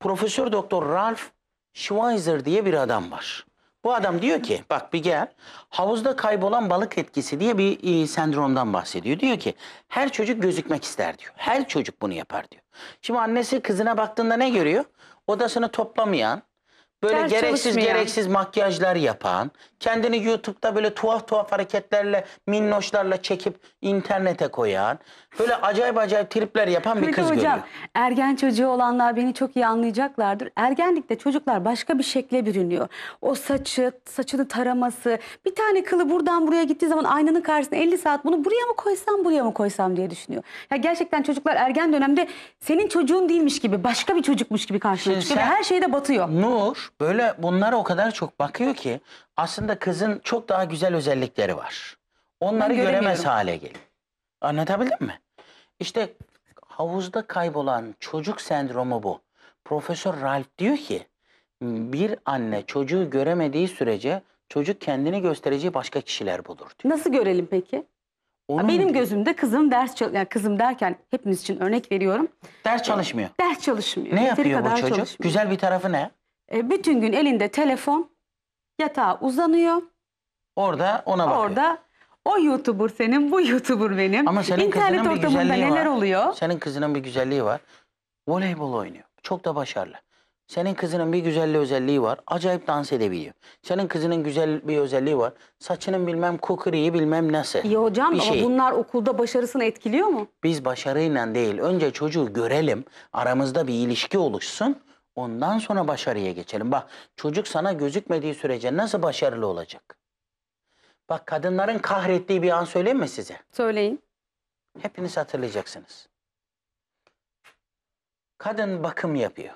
Profesör Doktor Ralph Schweizer diye bir adam var. Bu adam diyor ki bak bir gel havuzda kaybolan balık etkisi diye bir e, sendromdan bahsediyor. Diyor ki her çocuk gözükmek ister diyor. Her çocuk bunu yapar diyor. Şimdi annesi kızına baktığında ne görüyor? Odasını toplamayan, böyle Ders gereksiz çalışmayan. gereksiz makyajlar yapan, kendini YouTube'da böyle tuhaf tuhaf hareketlerle, minnoşlarla çekip internete koyan, böyle acayip acayip tripler yapan bir kız hocam, görüyor. Ergen çocuğu olanlar beni çok iyi anlayacaklardır. Ergenlikte çocuklar başka bir şekle bürünüyor. O saçı, saçını taraması, bir tane kılı buradan buraya gittiği zaman aynanın karşısında 50 saat bunu buraya mı koysam, buraya mı koysam diye düşünüyor. Ya gerçekten çocuklar ergen dönemde senin çocuğun değilmiş gibi, başka bir çocukmuş gibi karşılıyor. Her şeyde batıyor. Nur böyle bunlara o kadar çok bakıyor ki aslında aslında kızın çok daha güzel özellikleri var. Onları göremez hale gelin. Anlatabildim mi? İşte havuzda kaybolan çocuk sendromu bu. Profesör Ralph diyor ki bir anne çocuğu göremediği sürece çocuk kendini göstereceği başka kişiler bulur diyor. Nasıl görelim peki? Onun Benim gözümde kızım ders çal yani kızım derken hepimiz için örnek veriyorum. ders çalışmıyor. Ders çalışmıyor. Ne Yeteri yapıyor bu çocuk? Güzel bir tarafı ne? E, bütün gün elinde telefon Yatağa uzanıyor. Orada ona bakıyor. Orada o YouTuber senin, bu YouTuber benim. Ama senin İnternet kızının bir ortamında güzelliği neler var. oluyor? Senin kızının bir güzelliği var. Voleybol oynuyor. Çok da başarılı. Senin kızının bir güzelliği özelliği var. Acayip dans edebiliyor. Senin kızının güzel bir özelliği var. Saçının bilmem kukriyi bilmem nasıl. İyi hocam bir ama şey. bunlar okulda başarısını etkiliyor mu? Biz başarıyla değil. Önce çocuğu görelim. Aramızda bir ilişki oluşsun. Ondan sonra başarıya geçelim. Bak çocuk sana gözükmediği sürece nasıl başarılı olacak? Bak kadınların kahrettiği bir an söyleyeyim mi size? Söyleyin. Hepiniz hatırlayacaksınız. Kadın bakım yapıyor.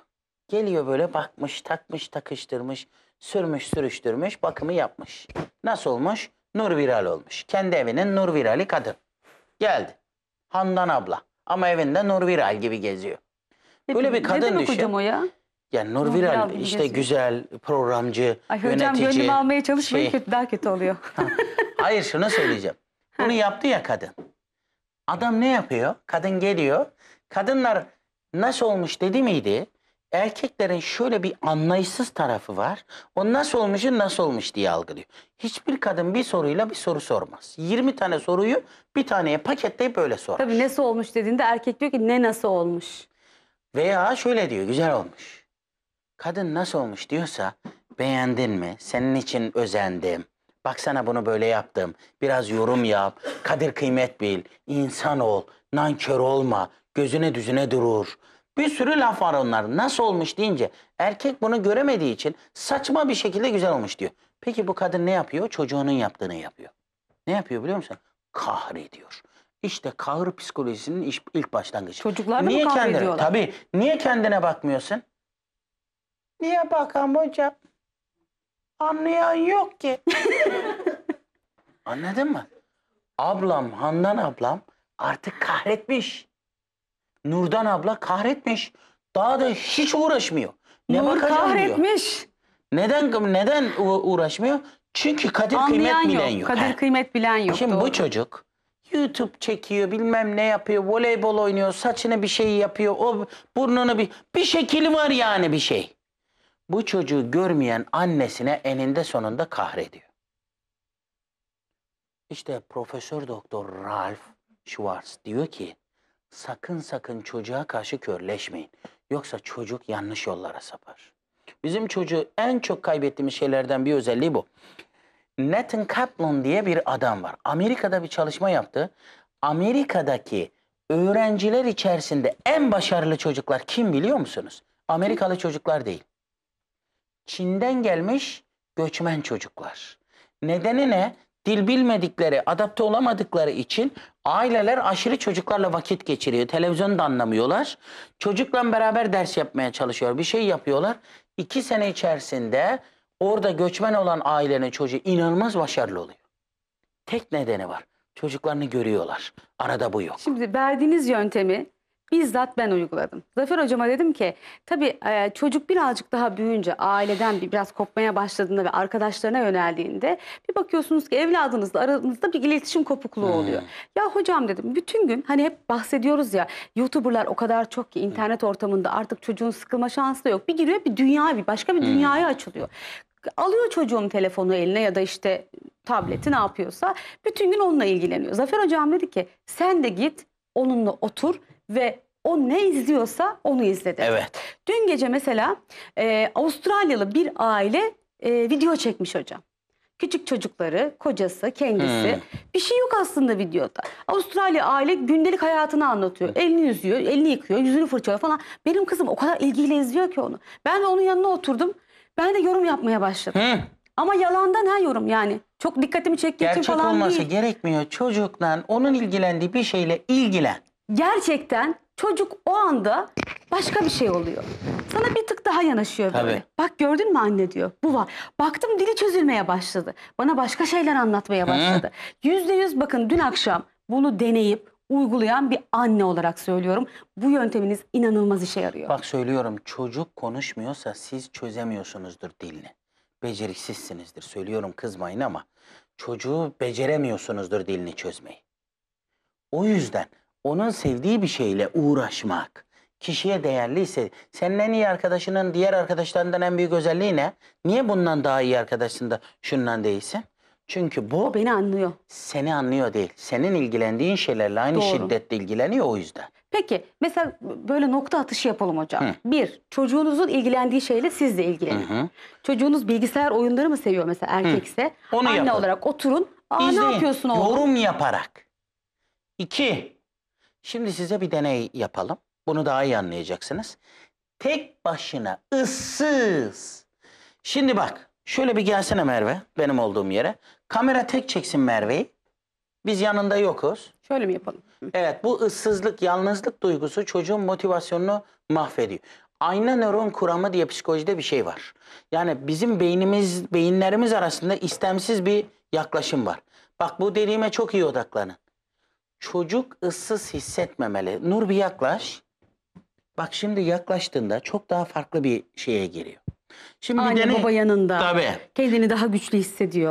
Geliyor böyle bakmış, takmış, takıştırmış, sürmüş, sürüştürmüş, bakımı yapmış. Nasıl olmuş? Nur Viral olmuş. Kendi evinin Nur Viral'i kadın. Geldi. Handan abla. Ama evinde Nur Viral gibi geziyor. Böyle bir kadın ne demek düşün. hocam o ya? Yani Nur Viral Viral işte güzel, programcı, Ay hocam yönetici. gönlümü almaya çalışmayın şey. kötü, daha kötü oluyor. Hayır şunu söyleyeceğim. Bunu yaptı ya kadın. Adam ne yapıyor? Kadın geliyor. Kadınlar nasıl olmuş dedi miydi? Erkeklerin şöyle bir anlayışsız tarafı var. O nasıl olmuşu nasıl olmuş diye algılıyor. Hiçbir kadın bir soruyla bir soru sormaz. 20 tane soruyu bir taneye paketleyip böyle sorar. Tabii nasıl olmuş dediğinde erkek diyor ki ne nasıl olmuş? Veya şöyle diyor güzel olmuş kadın nasıl olmuş diyorsa beğendin mi? Senin için özendim. Baksana bunu böyle yaptım. Biraz yorum yap. Kadir kıymet bil. İnsan ol. Nankör olma. Gözüne düzüne durur. Bir sürü laf var onlar. Nasıl olmuş deyince erkek bunu göremediği için saçma bir şekilde güzel olmuş diyor. Peki bu kadın ne yapıyor? Çocuğunun yaptığını yapıyor. Ne yapıyor biliyor musun? Kahrediyor. İşte kahır psikolojisinin ilk başlangıcı. Çocuklar da niye mı kahrediyorlar? Kendine, tabii. Niye kendine bakmıyorsun? Niye bakam hocam? Anlayan yok ki. Anladın mı? Ablam, Handan ablam artık kahretmiş. Nurdan abla kahretmiş. Daha da hiç uğraşmıyor. Ne Nur bakacağım diyor. kahretmiş. Neden neden uğraşmıyor? Çünkü kadir Anlayan kıymet bilen yok. yok. Kadir kıymet bilen yok. Şimdi doğru. bu çocuk YouTube çekiyor, bilmem ne yapıyor, voleybol oynuyor, saçını bir şey yapıyor, o burnunu bir bir şekil var yani bir şey bu çocuğu görmeyen annesine eninde sonunda kahrediyor. İşte Profesör Doktor Ralph Schwartz diyor ki sakın sakın çocuğa karşı körleşmeyin. Yoksa çocuk yanlış yollara sapar. Bizim çocuğu en çok kaybettiğimiz şeylerden bir özelliği bu. Nathan Kaplan diye bir adam var. Amerika'da bir çalışma yaptı. Amerika'daki öğrenciler içerisinde en başarılı çocuklar kim biliyor musunuz? Amerikalı çocuklar değil. Çin'den gelmiş göçmen çocuklar. Nedeni ne? Dil bilmedikleri, adapte olamadıkları için aileler aşırı çocuklarla vakit geçiriyor. Televizyonu da anlamıyorlar. Çocukla beraber ders yapmaya çalışıyor. Bir şey yapıyorlar. İki sene içerisinde orada göçmen olan ailenin çocuğu inanılmaz başarılı oluyor. Tek nedeni var. Çocuklarını görüyorlar. Arada bu yok. Şimdi verdiğiniz yöntemi bizzat ben uyguladım. Zafer hocama dedim ki tabii e, çocuk birazcık daha büyüyünce aileden bir biraz kopmaya başladığında ve arkadaşlarına yöneldiğinde bir bakıyorsunuz ki evladınızla aranızda bir iletişim kopukluğu hmm. oluyor. Ya hocam dedim bütün gün hani hep bahsediyoruz ya YouTuber'lar o kadar çok ki internet ortamında artık çocuğun sıkılma şansı da yok. Bir giriyor bir dünya bir başka bir hmm. dünyaya açılıyor. Alıyor çocuğun telefonu eline ya da işte tableti ne yapıyorsa bütün gün onunla ilgileniyor. Zafer hocam dedi ki sen de git onunla otur ve o ne izliyorsa onu izledi. Evet. Dün gece mesela e, Avustralyalı bir aile e, video çekmiş hocam. Küçük çocukları, kocası, kendisi. Hmm. Bir şey yok aslında videoda. Avustralya aile gündelik hayatını anlatıyor. Elini yüzüyor, elini yıkıyor, yüzünü fırçalıyor falan. Benim kızım o kadar ilgiyle izliyor ki onu. Ben de onun yanına oturdum. Ben de yorum yapmaya başladım. Hmm. Ama yalandan her yorum yani. Çok dikkatimi çektiği için Gerçek falan olması değil. gerekmiyor. Çocuktan onun ilgilendiği bir şeyle ilgilen gerçekten çocuk o anda başka bir şey oluyor. Sana bir tık daha yanaşıyor böyle. Tabii. Bak gördün mü anne diyor. Bu var. Baktım dili çözülmeye başladı. Bana başka şeyler anlatmaya başladı. Yüzde yüz bakın dün akşam bunu deneyip uygulayan bir anne olarak söylüyorum. Bu yönteminiz inanılmaz işe yarıyor. Bak söylüyorum çocuk konuşmuyorsa siz çözemiyorsunuzdur dilini. Beceriksizsinizdir. Söylüyorum kızmayın ama çocuğu beceremiyorsunuzdur dilini çözmeyi. O yüzden onun sevdiği bir şeyle uğraşmak kişiye değerliyse senin en iyi arkadaşının diğer arkadaşlarından en büyük özelliği ne? Niye bundan daha iyi arkadaşın da şundan değilsin? Çünkü bu O beni anlıyor. seni anlıyor değil. Senin ilgilendiğin şeylerle aynı Doğru. şiddetle ilgileniyor o yüzden. Peki mesela böyle nokta atışı yapalım hocam. Hı. Bir, çocuğunuzun ilgilendiği şeyle siz de ilgilenin. Hı hı. Çocuğunuz bilgisayar oyunları mı seviyor mesela erkekse? Onu Anne yapalım. olarak oturun. Aa ne İzleyin. yapıyorsun oğlum? Yorum yaparak. İki, Şimdi size bir deney yapalım. Bunu daha iyi anlayacaksınız. Tek başına ıssız. Şimdi bak şöyle bir gelsene Merve benim olduğum yere. Kamera tek çeksin Merve'yi. Biz yanında yokuz. Şöyle mi yapalım? Evet bu ıssızlık, yalnızlık duygusu çocuğun motivasyonunu mahvediyor. Ayna nöron kuramı diye psikolojide bir şey var. Yani bizim beynimiz, beyinlerimiz arasında istemsiz bir yaklaşım var. Bak bu dediğime çok iyi odaklanın çocuk ıssız hissetmemeli. Nur bir yaklaş. Bak şimdi yaklaştığında çok daha farklı bir şeye giriyor. Şimdi bir Anne dene- baba yanında. Tabii. Kendini daha güçlü hissediyor.